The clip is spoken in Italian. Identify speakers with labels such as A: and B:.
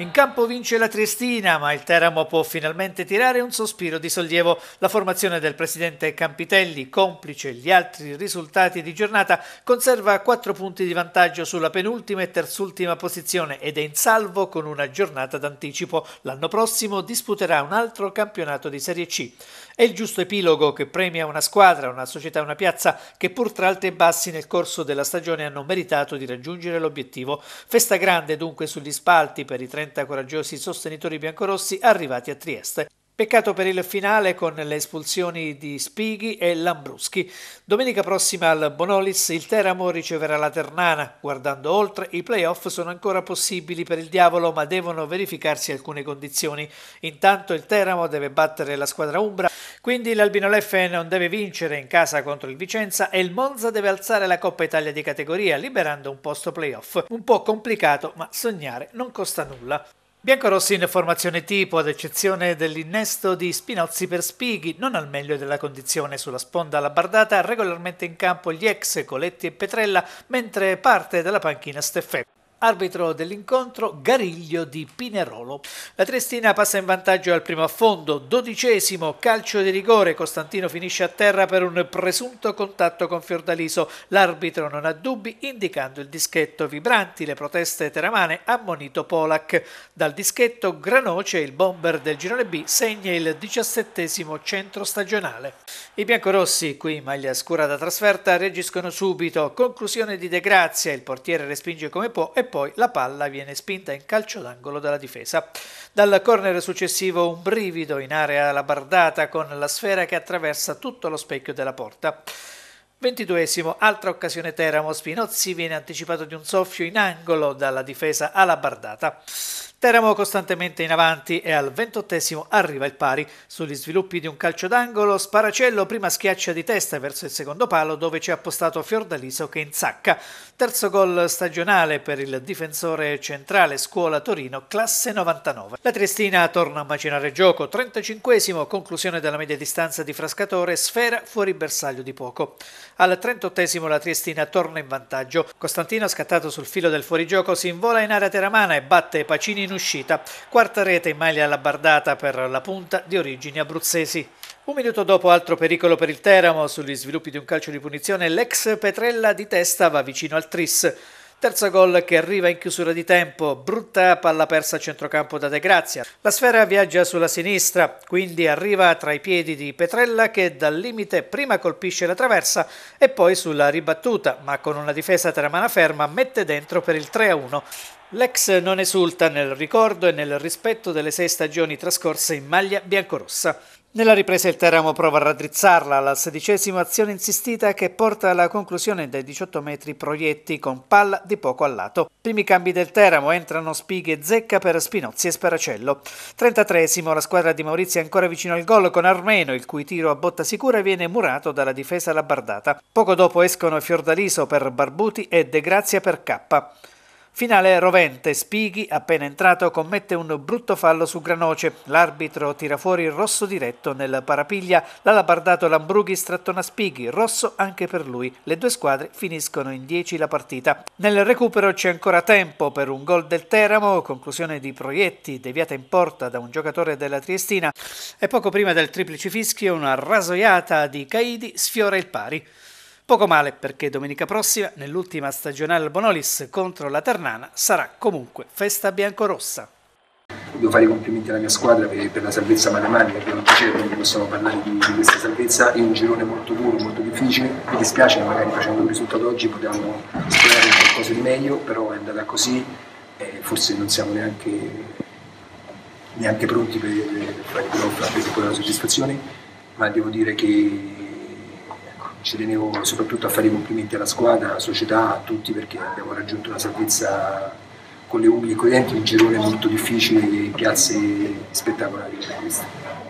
A: In campo vince la Triestina, ma il Teramo può finalmente tirare un sospiro di sollievo. La formazione del presidente Campitelli, complice gli altri risultati di giornata, conserva quattro punti di vantaggio sulla penultima e terzultima posizione ed è in salvo con una giornata d'anticipo. L'anno prossimo disputerà un altro campionato di Serie C. È il giusto epilogo che premia una squadra, una società, una piazza che pur tra alti e bassi nel corso della stagione hanno meritato di raggiungere l'obiettivo. Festa grande dunque sugli spalti per i 30 30 coraggiosi sostenitori biancorossi arrivati a Trieste. Peccato per il finale con le espulsioni di Spighi e Lambruschi. Domenica prossima al Bonolis il Teramo riceverà la Ternana. Guardando oltre, i playoff sono ancora possibili per il diavolo, ma devono verificarsi alcune condizioni. Intanto il Teramo deve battere la squadra Umbra quindi l'Albino Leffe non deve vincere in casa contro il Vicenza e il Monza deve alzare la Coppa Italia di categoria, liberando un posto playoff. Un po' complicato, ma sognare non costa nulla. Biancorossi in formazione tipo, ad eccezione dell'innesto di Spinozzi per Spighi, non al meglio della condizione sulla sponda alla bardata, regolarmente in campo gli ex Coletti e Petrella, mentre parte dalla panchina Steffè. Arbitro dell'incontro Gariglio di Pinerolo. La Triestina passa in vantaggio al primo affondo, dodicesimo calcio di rigore, Costantino finisce a terra per un presunto contatto con Fiordaliso, l'arbitro non ha dubbi indicando il dischetto vibranti, le proteste teramane ammonito Polak. Dal dischetto Granoce il bomber del girone B segna il diciassettesimo centro stagionale. I biancorossi, qui in maglia scura da trasferta, reagiscono subito, conclusione di De Grazia, il portiere respinge come può e poi la palla viene spinta in calcio d'angolo dalla difesa. Dal corner successivo un brivido in area labardata con la sfera che attraversa tutto lo specchio della porta. 22 altra occasione Teramo, Spinozzi viene anticipato di un soffio in angolo dalla difesa alabardata. bardata. Teramo costantemente in avanti e al ventottesimo arriva il pari. Sugli sviluppi di un calcio d'angolo, Sparacello prima schiaccia di testa verso il secondo palo dove ci ha appostato Fiordaliso che inzacca. Terzo gol stagionale per il difensore centrale Scuola Torino, classe 99. La Triestina torna a macinare gioco, 35 esimo conclusione della media distanza di Frascatore, sfera fuori bersaglio di poco. Al 38 la Triestina torna in vantaggio. Costantino scattato sul filo del fuorigioco si invola in area teramana e batte Pacini in uscita, quarta rete in maglia all'abbardata per la punta di origini abruzzesi. Un minuto dopo altro pericolo per il Teramo, sugli sviluppi di un calcio di punizione l'ex Petrella di testa va vicino al Tris. Terzo gol che arriva in chiusura di tempo, brutta palla persa a centrocampo da De Grazia. La sfera viaggia sulla sinistra, quindi arriva tra i piedi di Petrella che dal limite prima colpisce la traversa e poi sulla ribattuta, ma con una difesa tra teramana ferma mette dentro per il 3-1. L'ex non esulta nel ricordo e nel rispetto delle sei stagioni trascorse in maglia biancorossa. Nella ripresa il Teramo prova a raddrizzarla, alla sedicesima azione insistita che porta alla conclusione dai 18 metri proietti con palla di poco a lato. Primi cambi del Teramo entrano Spighe e Zecca per Spinozzi e Speracello. 33esimo la squadra di Maurizio è ancora vicino al gol con Armeno il cui tiro a botta sicura viene murato dalla difesa alla bardata. Poco dopo escono Fiordaliso per Barbuti e De Grazia per K. Finale rovente, Spighi appena entrato commette un brutto fallo su Granoce, l'arbitro tira fuori il rosso diretto nel parapiglia, l'alabardato Lambrughi strattona Spighi, rosso anche per lui, le due squadre finiscono in 10 la partita. Nel recupero c'è ancora tempo per un gol del Teramo, conclusione di Proietti deviata in porta da un giocatore della Triestina e poco prima del triplice fischio una rasoiata di Caidi sfiora il pari. Poco male perché domenica prossima, nell'ultima stagionale al Bonolis contro la Ternana, sarà comunque festa biancorossa.
B: Devo fare i complimenti alla mia squadra per, per la salvezza matematica, a perché non c'è, quindi possiamo parlare di, di, questa salvezza in un girone molto duro, molto difficile. Mi dispiace magari facendo un risultato oggi potevamo sperare qualcosa di meglio, però è andata così e forse non siamo neanche, neanche pronti per, per fare però, per la soddisfazione, ma devo dire che ci tenevo soprattutto a fare i complimenti alla squadra, alla società, a tutti perché abbiamo raggiunto una salvezza con le unghie e con i denti, un girone molto difficile e piazze spettacolari come questa.